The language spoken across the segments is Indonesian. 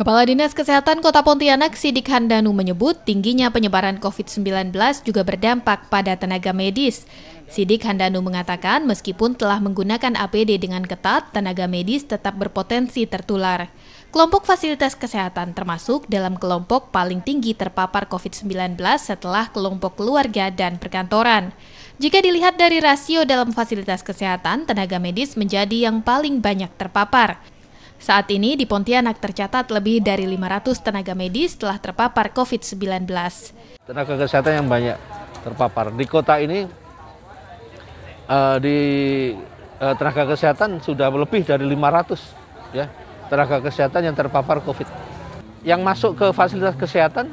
Kepala Dinas Kesehatan Kota Pontianak Sidik Handanu menyebut tingginya penyebaran COVID-19 juga berdampak pada tenaga medis. Sidik Handanu mengatakan meskipun telah menggunakan APD dengan ketat, tenaga medis tetap berpotensi tertular. Kelompok fasilitas kesehatan termasuk dalam kelompok paling tinggi terpapar COVID-19 setelah kelompok keluarga dan perkantoran. Jika dilihat dari rasio dalam fasilitas kesehatan, tenaga medis menjadi yang paling banyak terpapar. Saat ini di Pontianak tercatat lebih dari 500 tenaga medis telah terpapar COVID-19. Tenaga kesehatan yang banyak terpapar. Di kota ini uh, di uh, tenaga kesehatan sudah lebih dari 500 ya tenaga kesehatan yang terpapar COVID. Yang masuk ke fasilitas kesehatan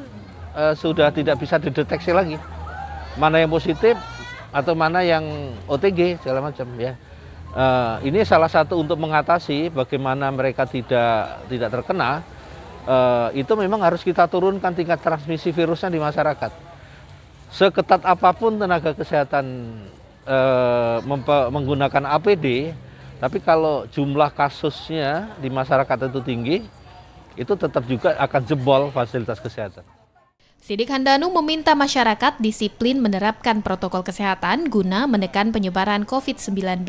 uh, sudah tidak bisa dideteksi lagi. Mana yang positif atau mana yang OTG segala macam ya. Eh, ini salah satu untuk mengatasi bagaimana mereka tidak tidak terkena uh, itu memang harus kita turunkan tingkat transmisi virusnya di masyarakat seketat apapun tenaga kesehatan uh, menggunakan APD tapi kalau jumlah kasusnya di masyarakat itu tinggi itu tetap juga akan jebol fasilitas kesehatan Sidik Handanu meminta masyarakat disiplin menerapkan protokol kesehatan guna menekan penyebaran COVID-19.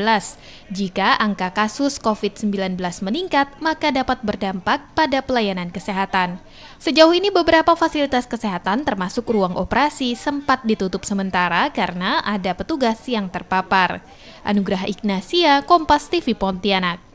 Jika angka kasus COVID-19 meningkat, maka dapat berdampak pada pelayanan kesehatan. Sejauh ini beberapa fasilitas kesehatan termasuk ruang operasi sempat ditutup sementara karena ada petugas yang terpapar. Anugerah Ignasia, Kompas TV Pontianak.